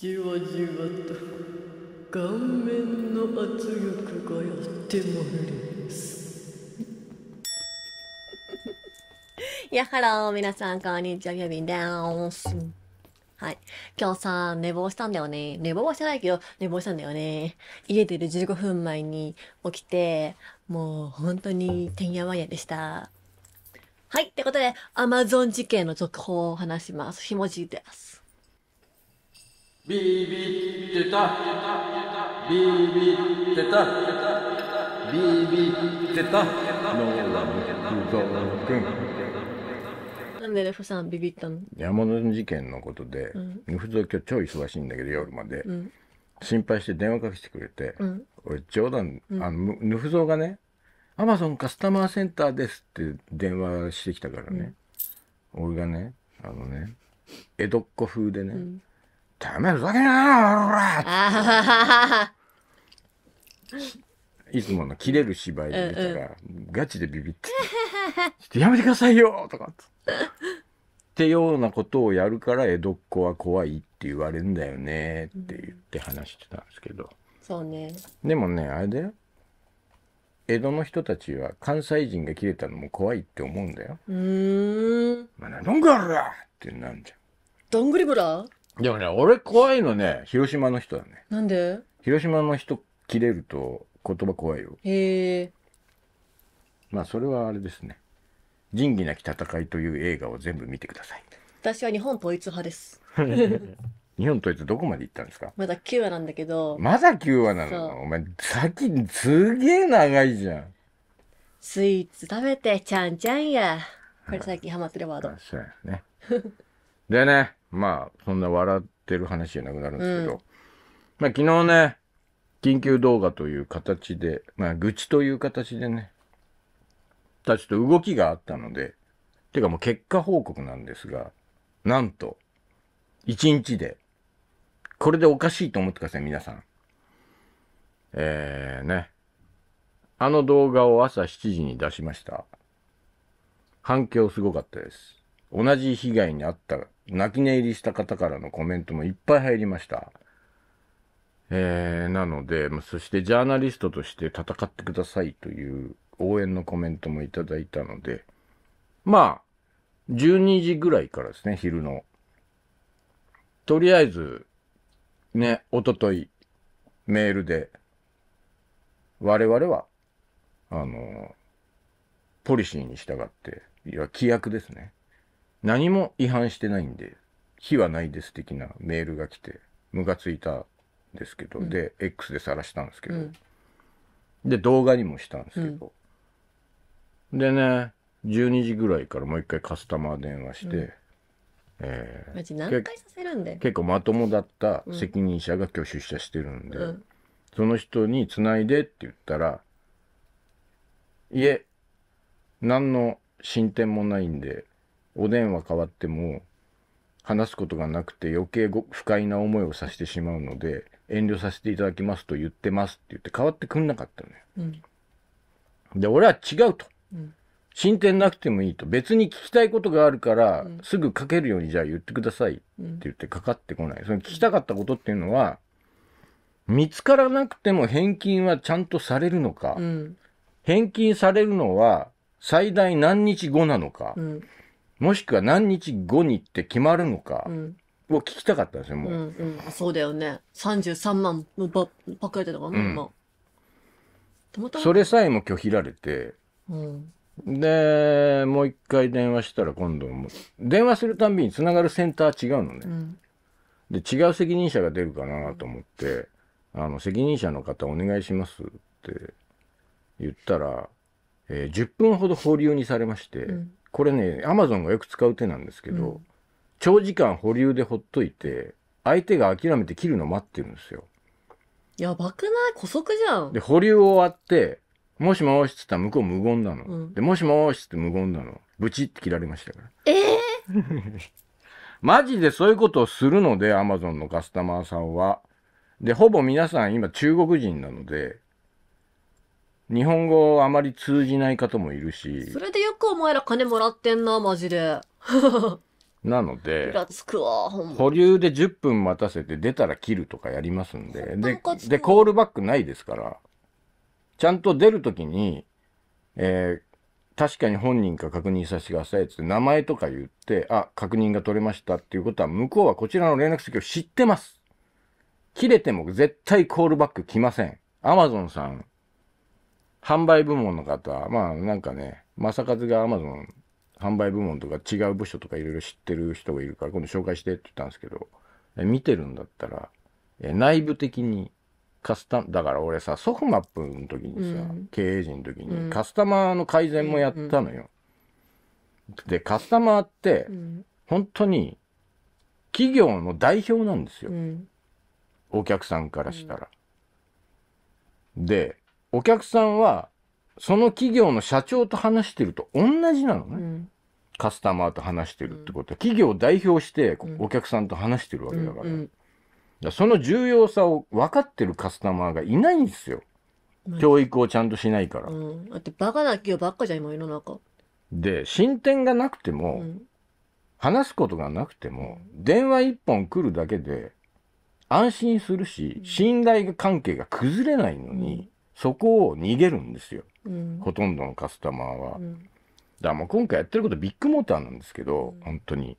じわじわと顔面の圧力がやってまいりますやハロー皆さんこんにちはギャビンですはい。今日さ、寝坊したんだよね。寝坊はしてないけど、寝坊したんだよね。家出る15分前に起きて、もう本当にてんやわんやでした。はい。ってことで、アマゾン事件の続報を話します。ひもじいです。ビビってたビビってたビビってたノーラム不動君なんでレフさんビビったの山の事件のことで、うん、レフ今日超忙しいんだけど夜まで、うん、心配して電話かけてくれて、うん、俺冗談、うん、あのヌフゾがね「アマゾンカスタマーセンターです」って電話してきたからね、俺がねあのね江戸っ子風でね、うんてめえふざけんなよ、いつもの切れる芝居で見たら、うんうん、ガチでビビって、ちょっとやめてくださいよとかっって。ようなことをやるから江戸っ子は怖いって言われるんだよねって言って話してたんですけど。そうね。でもね、あれだよ。江戸の人たちは関西人が切れたのも怖いって思うんだよ。うん。まあ、どんぐらってなんじゃん。どんぐりぶらでもね、俺怖いのね、広島の人だね。なんで広島の人切れると言葉怖いよ。へえ。まあそれはあれですね。仁義なき戦いという映画を全部見てください。私は日本統一派です。日本統一どこまで行ったんですかまだ9話なんだけど、まだ9話なのお前、先、すげえ長いじゃん。スイーツ食べてちゃんちゃんや。これ最近ハマってるワード。そうやね。でね、まあ、そんな笑ってる話じゃなくなるんですけど、うん、まあ、昨日ね、緊急動画という形で、まあ、愚痴という形でね、たちょっと動きがあったので、ていうかもう結果報告なんですが、なんと、1日で、これでおかしいと思ってください、皆さん。えーね。あの動画を朝7時に出しました。反響すごかったです。同じ被害に遭った、泣き寝入りした方からのコメントもいっぱい入りました。えー、なので、そしてジャーナリストとして戦ってくださいという応援のコメントもいただいたので、まあ、12時ぐらいからですね、昼の。とりあえず、ね、おととい、メールで、我々は、あの、ポリシーに従って、いや、規約ですね。何も違反してないんで、非はないです的なメールが来て、ムカついたんですけど、うん、で、X で晒したんですけど、うん、で、動画にもしたんですけど、うん、でね、12時ぐらいからもう一回カスタマー電話して、えー、結構まともだった責任者が今日出社してるんで、うん、その人に「つないで」って言ったら「いえ何の進展もないんでお電話変わっても話すことがなくて余計不快な思いをさせてしまうので遠慮させていただきますと言ってますって言って変わってくんなかったのよ。うん、で俺は違うと、うん、進展なくてもいいと別に聞きたいことがあるから、うん、すぐ書けるようにじゃあ言ってくださいって言ってかかってこない。その聞きたかったことっていうのは見つからなくても返金はちゃんとされるのか、返金されるのは最大何日後なのか。もしくは何日後にって決まるのかを聞きたかったんですよ、もう。うんうんそうだよね。33万ばっかりだったからね、うん今。それさえも拒否られて、うん。で、もう一回電話したら今度も、電話するたんびに繋がるセンター違うのね。うん。で違う責任者が出るかなと思って「あの責任者の方お願いします」って言ったら、えー10分ほど保留にされまして、うんこれね、アマゾンがよく使う手なんですけど、うん、長時間保留でほっといて、相手が諦めて切るの待ってるんですよ。やばくない古速じゃん。で、保留終わって、もしもしっつったら向こう無言なの。うん、で、もしもしっつって無言なの。ブチって切られましたから。ええー、マジでそういうことをするので、アマゾンのカスタマーさんは。で、ほぼ皆さん今中国人なので、日本語あまり通じない方もいるしそれでよくお前ら金もらってんなマジでなのでイラつくわま保留で10分待たせて出たら切るとかやりますんでででコールバックないですからちゃんと出るときに、えー、確かに本人か確認させてくださいって名前とか言ってあ確認が取れましたっていうことは向こうはこちらの連絡先を知ってます切れても絶対コールバック来ませんアマゾンさん販売部門の方、まあなんかね、正和が Amazon 販売部門とか違う部署とかいろいろ知ってる人がいるから今度紹介してって言ったんですけど、え見てるんだったら、え内部的にカスタだから俺さ、ソフマップの時にさ、うん、経営陣の時にカスタマーの改善もやったのよ。うんうん、で、カスタマーって本当に企業の代表なんですよ。お客さんからしたら。で、お客さんは、その企業の社長と話してると同じなのね。うん、カスタマーと話してるってことは、企業を代表してお客さんと話してるわけだから。その重要さを分かってるカスタマーがいないんですよ。教育をちゃんとしないから。うん、だってバカな企業ばっかじゃん、今世の中。で、進展がなくても、うん、話すことがなくても、電話一本来るだけで、安心するし、信頼関係が崩れないのに、そこを逃げるんですよ、うん、ほとんどのカスタマーは。うん、だからもう今回やってることビッグモーターなんですけど、うん、本当に。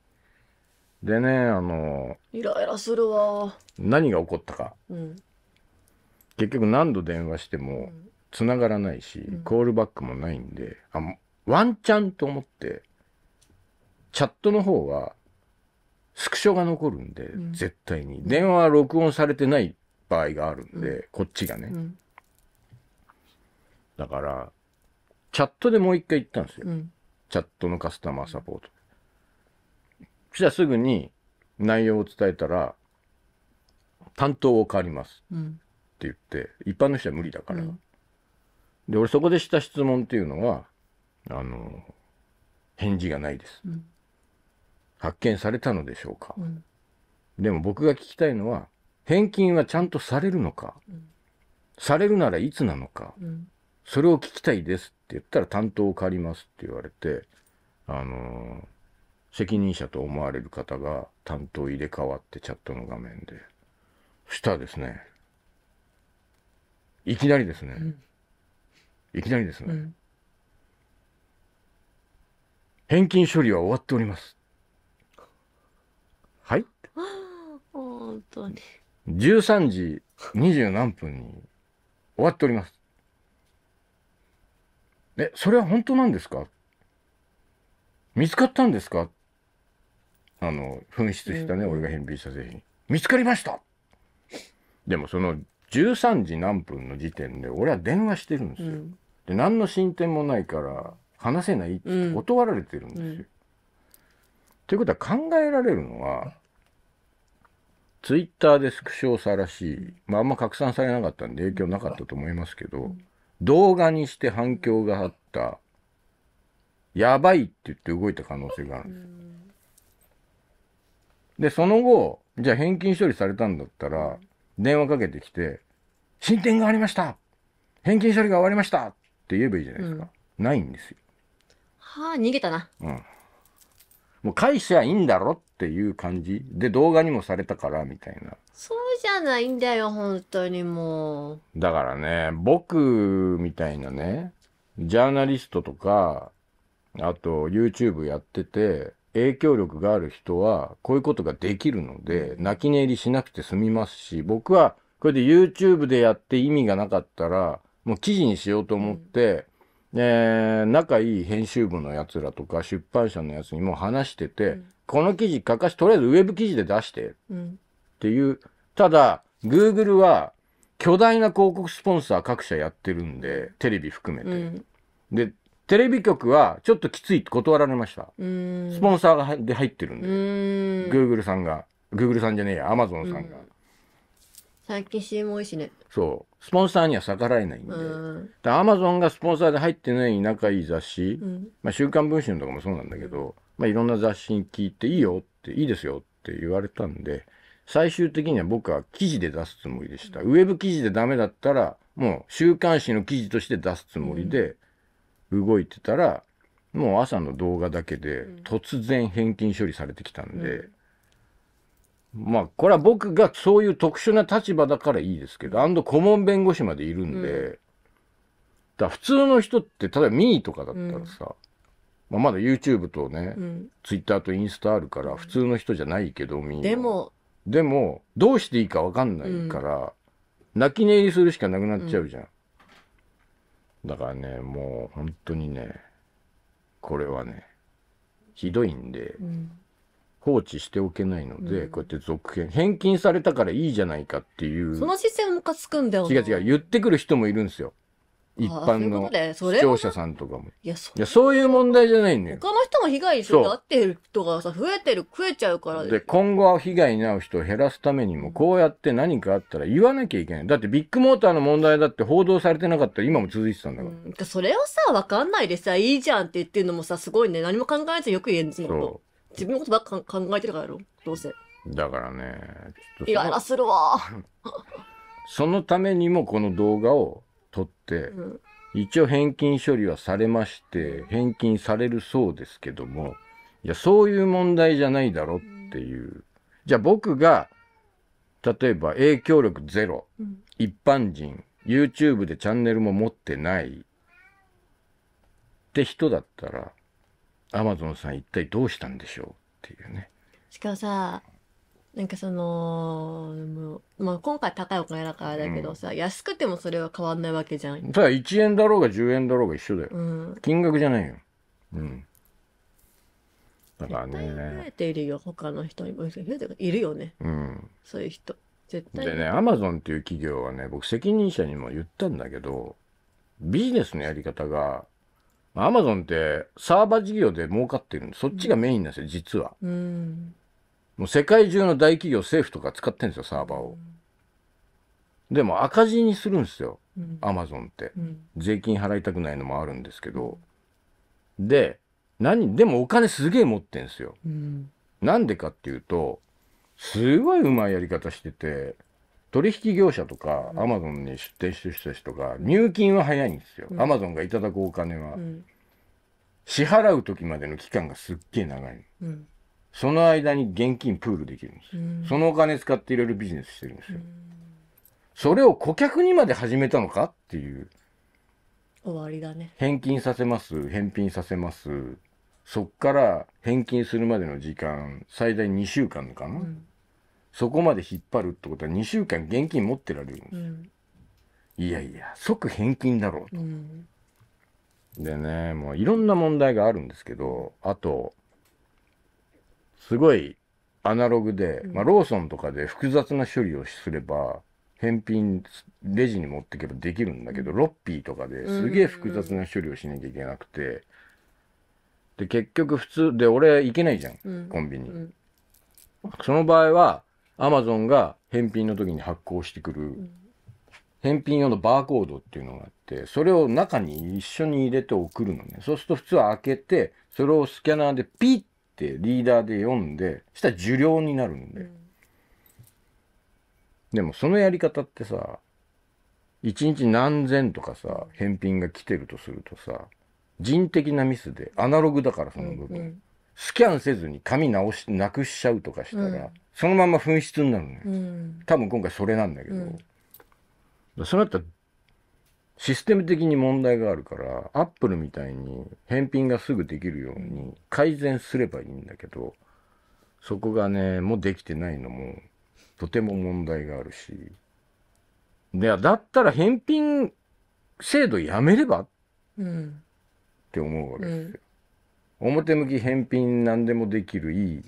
でね、あの、イライラするわ。何が起こったか。結局何度電話しても繋がらないし、コールバックもないんで、あワンチャンと思って、チャットの方はスクショが残るんで、絶対に。電話は録音されてない場合があるんで、こっちがね。だから、チャットでもう一回行ったんですよ。うん、チャットのカスタマーサポート。そしたらすぐに内容を伝えたら、担当を変わります。って言って、一般の人は無理だから。うん、で、俺そこでした質問っていうのは、あの、返事がないです。うん、発見されたのでしょうか、うん、でも僕が聞きたいのは、返金はちゃんとされるのか、されるならいつなのか、それを聞きたいですって言ったら担当を借りますって言われて、あのー、責任者と思われる方が担当入れ替わってチャットの画面で。そしたらですね、いきなりですね、うん、いきなりですね、うん、返金処理は終わっております。はい本当に。13時20何分に終わっております。え、それは本当なんですか見つかったんですかあの、紛失したね、うん、俺が返品した製品。見つかりましたでもその13時何分の時点で俺は電話してるんですよ。うん、で、何の進展もないから話せないって断られてるんですよ。うん、ということは考えられるのは、ツイッターでスクショさらしい、まああんま拡散されなかったんで影響なかったと思いますけど、うん動画にして反響があった、やばいって言って動いた可能性があるんですよ。で、その後、じゃあ返金処理されたんだったら、電話かけてきて、進展がありました返金処理が終わりましたって言えばいいじゃないですか。うん、ないんですよ。はあ、逃げたな。うん。もう返しゃいいんだろっていう感じで動画にもされたからみたいな。そうじゃないんだよ、本当にもう。だからね、僕みたいなね、ジャーナリストとか、あと YouTube やってて、影響力がある人は、こういうことができるので、泣き寝入りしなくて済みますし、僕は、これで YouTube でやって意味がなかったら、もう記事にしようと思って、うん、えー、仲いい編集部のやつらとか、出版社のやつにも話してて、うん、この記事書かし、とりあえずウェブ記事で出して、うんっていう。ただ、Google は巨大な広告スポンサー各社やってるんで、テレビ含めて。うん、で、テレビ局はちょっときついって断られました。スポンサーがで入ってるんで。Google さんが。Google さんじゃねえや、Amazon さんが。最近 CM 多いしね。そう。スポンサーには逆らえないんで。で、Amazon がスポンサーで入ってない仲いい雑誌、うん、まあ、週刊文春とかもそうなんだけど、まあ、いろんな雑誌に聞いていいよって、いいですよって言われたんで、最終的には僕は記事で出すつもりでした。ウェブ記事でダメだったら、もう週刊誌の記事として出すつもりで動いてたら、もう朝の動画だけで突然返金処理されてきたんで、まあ、これは僕がそういう特殊な立場だからいいですけど、アンド顧問弁護士までいるんで、だ普通の人って、例えばミーとかだったらさ、まあ、まだ YouTube とね、うん、Twitter とインスタあるから、普通の人じゃないけど、ミー。でも、でもどうしていいか分かんないから、泣き寝入りするしかなくなっちゃうじゃん、だからねもう本当にねこれはねひどいんで、放置しておけないので、うん、こうやって続編返金されたからいいじゃないかっていうその姿勢もかつくんだよ違う違う言ってくる人もいるんですよ一般の視聴者さんとかも。いや、そういう問題じゃないんだよ。他の人が被害に遭ってる人がさ、増えてる、増えちゃうからで。で、今後は被害に遭う人を減らすためにも、こうやって何かあったら言わなきゃいけない。だってビッグモーターの問題だって報道されてなかったら今も続いてたんだから。うん、それをさ、わかんないでさ、いいじゃんって言ってるのもさ、すごいね。何も考えずよく言えんです自分のことばっか考えてるからやろ、どうせ。だからね、イライラするわ。そのためにもこの動画を取って、一応返金処理はされまして返金されるそうですけどもいやそういう問題じゃないだろっていうじゃあ僕が例えば影響力ゼロ、うん、一般人 YouTube でチャンネルも持ってないって人だったら Amazon さん一体どうしたんでしょうっていうね。しかもさなんかその、まあ、今回高いお金だからだけどさ、安くてもそれは変わんないわけじゃん。ただ1円だろうが10円だろうが一緒だよ。うん。金額じゃないよ。うん。だからね増えているよ、他の人にも。いるよね、うん。そういう人。絶対。でね、アマゾンっていう企業はね、僕責任者にも言ったんだけど、ビジネスのやり方が、アマゾンってサーバー事業で儲かってるんで、そっちがメインなんですよ、実は。うん。もう世界中の大企業政府とか使ってんですよサーバーを、うん、でも赤字にするんですよアマゾンって、うん、税金払いたくないのもあるんですけどで何でもお金すげえ持ってんすよ、うん、なんでかっていうとすごいうまいやり方してて取引業者とかアマゾンに出店してる人たちとか入金は早いんですよ、アマゾンがいただくお金は、支払う時までの期間がすっげえ長いの、その間に現金プールできるんです、そのお金使っていろいろビジネスしてるんですよ、それを顧客にまで始めたのかっていう終わりだね返金させます返品させますそっから返金するまでの時間最大2週間かな、うん、そこまで引っ張るってことは2週間現金持ってられるんです、うん、いやいや即返金だろうと、でねもういろんな問題があるんですけどあとすごいアナログで、まあ、ローソンとかで複雑な処理をすれば、返品、レジに持っていけばできるんだけど、ロッピーとかですげえ複雑な処理をしなきゃいけなくて、で、結局普通、で、俺行けないじゃん、コンビニ。その場合は、アマゾンが返品の時に発行してくる、返品用のバーコードっていうのがあって、それを中に一緒に入れて送るのね。そうすると普通は開けて、それをスキャナーでピッってリーダーで読んでしたら受領になるんで、うん、でもそのやり方ってさ1日何千とかさ返品が来てるとするとさ人的なミスでアナログだからその部分、うんうん、スキャンせずに紙直しなくしちゃうとかしたら、うん、そのまま紛失になるね、うん、多分今回それなんだけど、それったらシステム的に問題があるから、アップルみたいに返品がすぐできるように改善すればいいんだけど、そこがね、もうできてないのも、とても問題があるし。で、だったら返品制度やめれば、うん、って思うわけですよ。うん、表向き返品何でもできるいい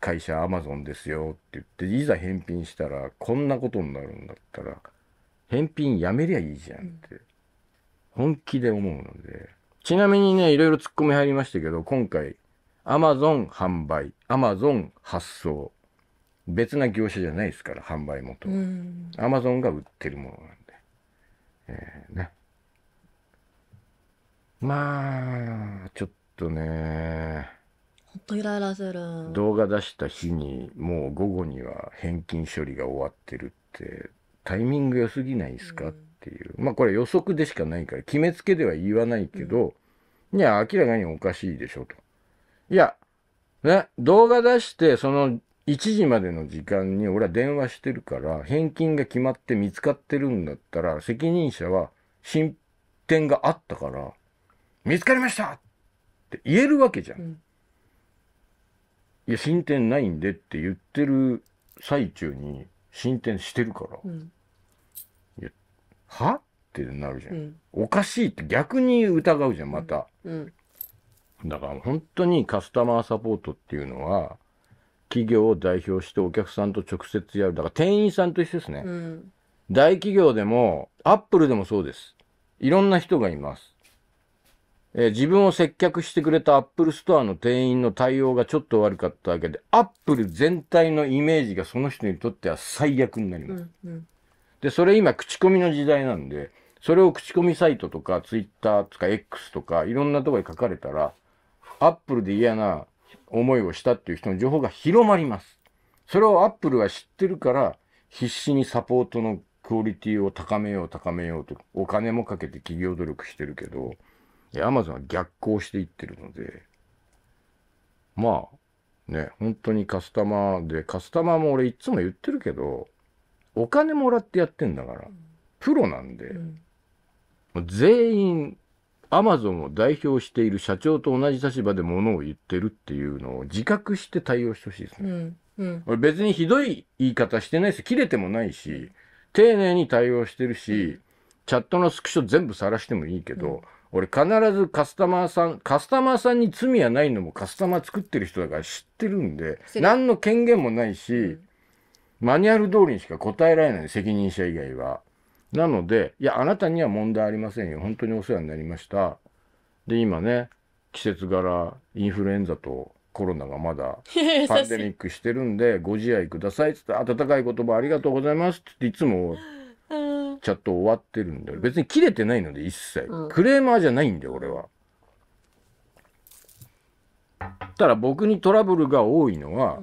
会社アマゾンですよって言って、いざ返品したらこんなことになるんだったら、返品やめりゃいいじゃんって、本気で思うので。ちなみにね、いろいろツッコミ入りましたけど、今回、アマゾン販売、アマゾン発送。別な業者じゃないですから、販売元は。マゾンが売ってるものなんで。えー、ね。まあ、ちょっとね。ほんとイライラする。動画出した日に、もう午後には返金処理が終わってるって、タイミング良すぎないですかっていう、まあこれ予測でしかないから決めつけでは言わないけど、いや、明らかにおかしいでしょと。いや、ね、動画出してその1時までの時間に俺は電話してるから返金が決まって見つかってるんだったら責任者は進展があったから見つかりましたって言えるわけじゃん。うん、いや進展ないんでって言ってる最中に進展してるから、うん、はってなるじゃん、うん、おかしいって逆に疑うじゃんまた、うんうん、だから本当にカスタマーサポートっていうのは企業を代表してお客さんと直接やるだから店員さんと一緒ですね、大企業でもアップルでもそうですいろんな人がいますえー、自分を接客してくれたアップルストアの店員の対応がちょっと悪かったわけで、アップル全体のイメージがその人にとっては最悪になります。うんうんで、それ今、口コミの時代なんで、それを口コミサイトとか、ツイッターとか、X とか、いろんなとこに書かれたら、アップルで嫌な思いをしたっていう人の情報が広まります。それをアップルは知ってるから、必死にサポートのクオリティを高めよう、高めようと、お金もかけて企業努力してるけど、アマゾンは逆行していってるので、まあ、ね、本当にカスタマーで、カスタマーも俺いつも言ってるけど、お金もらってやってんだから、プロなんで、うん、全員、アマゾンを代表している社長と同じ立場でものを言ってるっていうのを自覚して対応してほしいですね。うんうん、別にひどい言い方してないです切れてもないし、丁寧に対応してるし、チャットのスクショ全部晒してもいいけど、うん、俺必ずカスタマーさん、カスタマーさんに罪はないのもカスタマー作ってる人だから知ってるんで、何の権限もないし、うんマニュアル通りにしか答えられない、責任者以外は。なので、いや、あなたには問題ありませんよ。本当にお世話になりました。で、今ね、季節柄、インフルエンザとコロナがまだ パンデミックしてるんで、ご自愛くださいっつって、温かい言葉ありがとうございますっていつもチャット終わってるんで、別に切れてないので一切。クレーマーじゃないんで、俺は。ただ僕にトラブルが多いのは、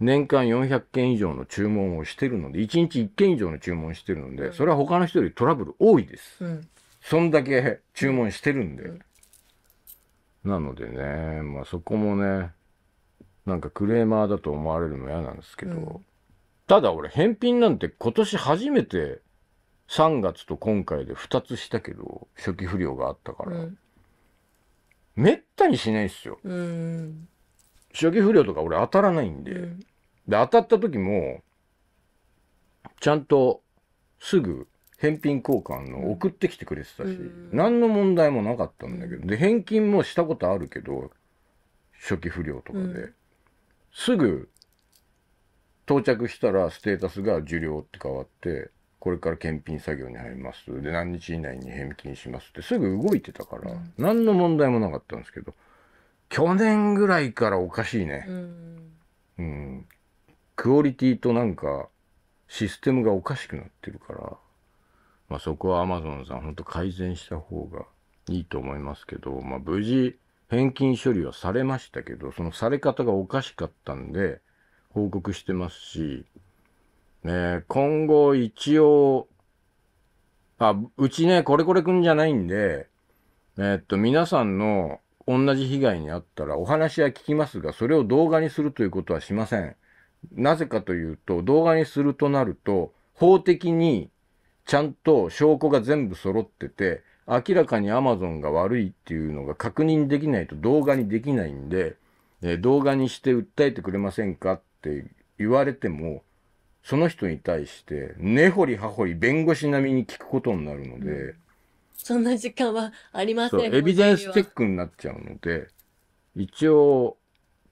年間400件以上の注文をしてるので、1日1件以上の注文してるので、それは他の人よりトラブル多いです。うん、そんだけ注文してるんで。なのでね、まあそこもね、なんかクレーマーだと思われるの嫌なんですけど、うん、ただ俺返品なんて今年初めて3月と今回で2つしたけど、初期不良があったから、うん、めったにしないっすよ。初期不良とか俺当たらないんで、うん、で、当たった時も、ちゃんとすぐ返品交換の送ってきてくれてたし、うん、何の問題もなかったんだけど、で、返金もしたことあるけど、初期不良とかで、うん、すぐ到着したらステータスが受領って変わって、これから検品作業に入ります。で、何日以内に返金しますってすぐ動いてたから、うん、何の問題もなかったんですけど、去年ぐらいからおかしいね。うん、うんクオリティとなんかシステムがおかしくなってるから、まあ、そこは Amazon さんほんと改善した方がいいと思いますけど、まあ、無事返金処理はされましたけど、そのされ方がおかしかったんで報告してますし、ね、今後一応、あ、うちね、これこれくんじゃないんで、えっと、皆さんの同じ被害に遭ったらお話は聞きますが、それを動画にするということはしません。なぜかというと、動画にするとなると、法的にちゃんと証拠が全部揃ってて、明らかに Amazon が悪いっていうのが確認できないと動画にできないんで、え動画にして訴えてくれませんかって言われても、その人に対して、根掘り葉掘り弁護士並みに聞くことになるので、うん、そんな時間はありませんエビデンスチェックになっちゃうので、一応、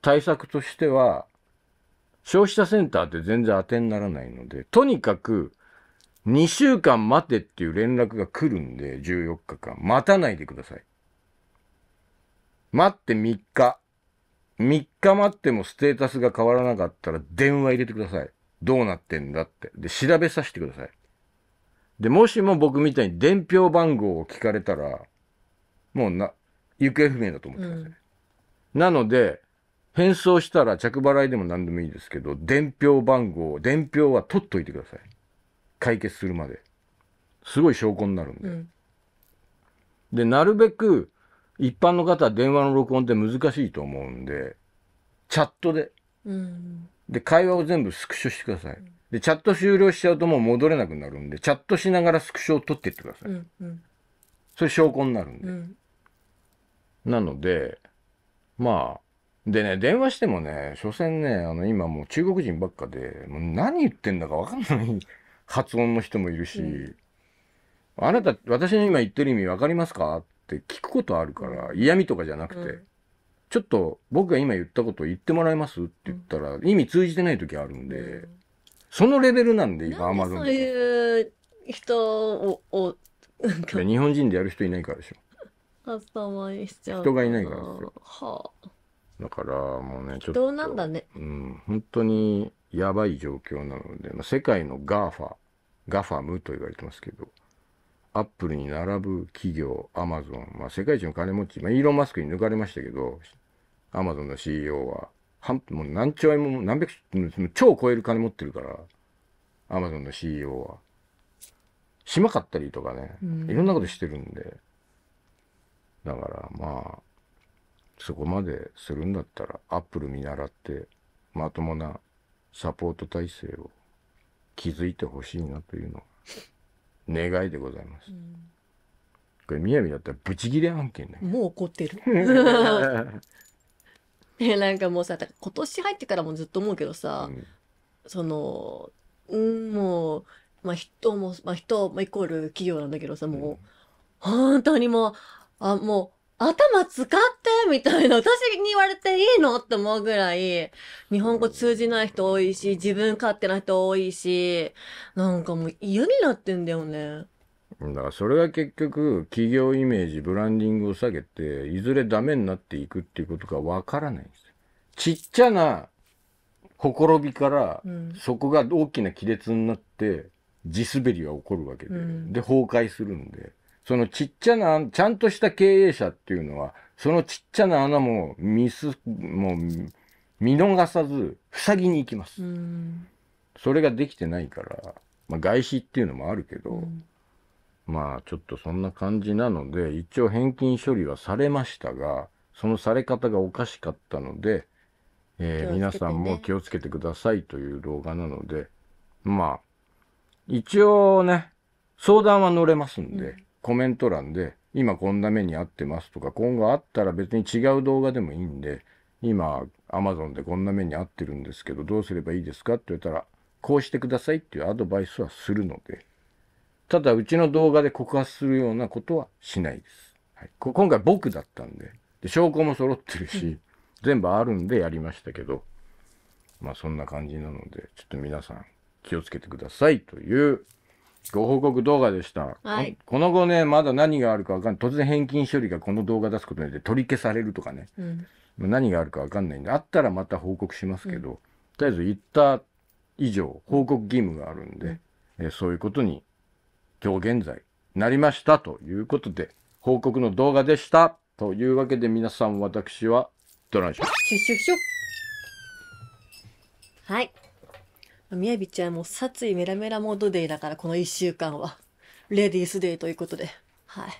対策としては、消費者センターって全然当てにならないので、とにかく、2週間待てっていう連絡が来るんで、14日間。待たないでください。待って3日。3日待ってもステータスが変わらなかったら電話入れてください。どうなってんだって。で、調べさせてください。で、もしも僕みたいに伝票番号を聞かれたら、もうな、行方不明だと思ってください。うん、なので、変装したら着払いでも何でもいいですけど、伝票番号、伝票は取っといてください。解決するまで。すごい証拠になるんで。うん、で、なるべく、一般の方は電話の録音って難しいと思うんで、チャットで。うん、で、会話を全部スクショしてください。で、チャット終了しちゃうともう戻れなくなるんで、チャットしながらスクショを取っていってください。うんうん、それ証拠になるんで。うん、なので、まあ、でね、電話してもね、所詮ね、あの、今もう中国人ばっかで、もう何言ってんだかわかんない 発音の人もいるし、うん、あなた、私の今言ってる意味わかりますかって聞くことあるから、嫌味とかじゃなくて、うん、ちょっと僕が今言ったことを言ってもらえますって言ったら、意味通じてない時あるんで、うん、そのレベルなんで今、アマゾンそういう人を、を日本人でやる人いないからでしょ。カスタマイしちゃう。人がいないからですよ。はあ。だからもうね、ちょっと。うなんだね。うん、本当にやばい状況なので、まあ、世界のガーファ、ガファムと言われてますけど、アップルに並ぶ企業、アマゾン、まあ、世界一の金持ち、まあ、イーロン・マスクに抜かれましたけど、アマゾンの CEO は、半もう何兆円も何百兆超える金持ってるから、アマゾンの CEO は。しまかったりとかね、いろんなことしてるんで。だからまあ、そこまでするんだったら、アップル見習って、まともなサポート体制を築いてほしいなというのが、願いでございます。うん、これ、みやみだったらブチギレ案件ね。もう怒ってる。え なんかもうさ、今年入ってからもずっと思うけどさ、うん、その、うん、もう、まあ人も、まあ人あ、イコール企業なんだけどさ、もう、うん、本当にもう、あ、もう、頭使ってみたいな、私に言われていいのって思うぐらい、日本語通じない人多いし、自分勝手な人多いし、なんかもう嫌になってんだよね。だからそれが結局、企業イメージ、ブランディングを下げて、いずれダメになっていくっていうことがわからないんですよ。ちっちゃなほころびから、うん、そこが大きな亀裂になって、地滑りが起こるわけで、うん、で、崩壊するんで。そのちっちゃな、ちゃんとした経営者っていうのは、そのちっちゃな穴も見す、もう見逃さず、塞ぎに行きます。それができてないから、まあ、外資っていうのもあるけど、うん、まあちょっとそんな感じなので、一応返金処理はされましたが、そのされ方がおかしかったので、えーね、皆さんも気をつけてくださいという動画なので、まあ、一応ね、相談は乗れますんで、うんコメント欄で、今こんな目に遭ってますとか、今後あったら別に違う動画でもいいんで、今、アマゾンでこんな目に遭ってるんですけど、どうすればいいですかって言ったら、こうしてくださいっていうアドバイスはするので、ただ、うちの動画で告発するようなことはしないです。はい、今回僕だったんでで、証拠も揃ってるし、全部あるんでやりましたけど、まあそんな感じなので、ちょっと皆さん気をつけてくださいというご報告動画でした、はい、この後ねまだ何があるかわかんない突然返金処理がこの動画出すことによって取り消されるとかね、うん、何があるか分かんないんであったらまた報告しますけど、うん、とりあえず言った以上報告義務があるんで、うん、えそういうことに今日現在なりましたということで報告の動画でしたというわけで皆さん私はドランション。シュッシュッシュッはい。みやびちゃんも殺意メラメラモードデイだから、この1週間は。レディースデーということで。はい。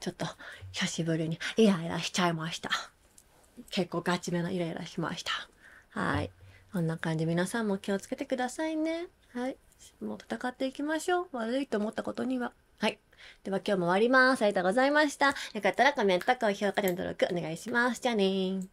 ちょっと、久しぶりにイライラしちゃいました。結構ガチめなイライラしました。はい。こんな感じ。皆さんも気をつけてくださいね。はい。もう戦っていきましょう。悪いと思ったことには。はい。では今日も終わります。ありがとうございました。よかったらコメント、高評価での登録お願いします。じゃあねー。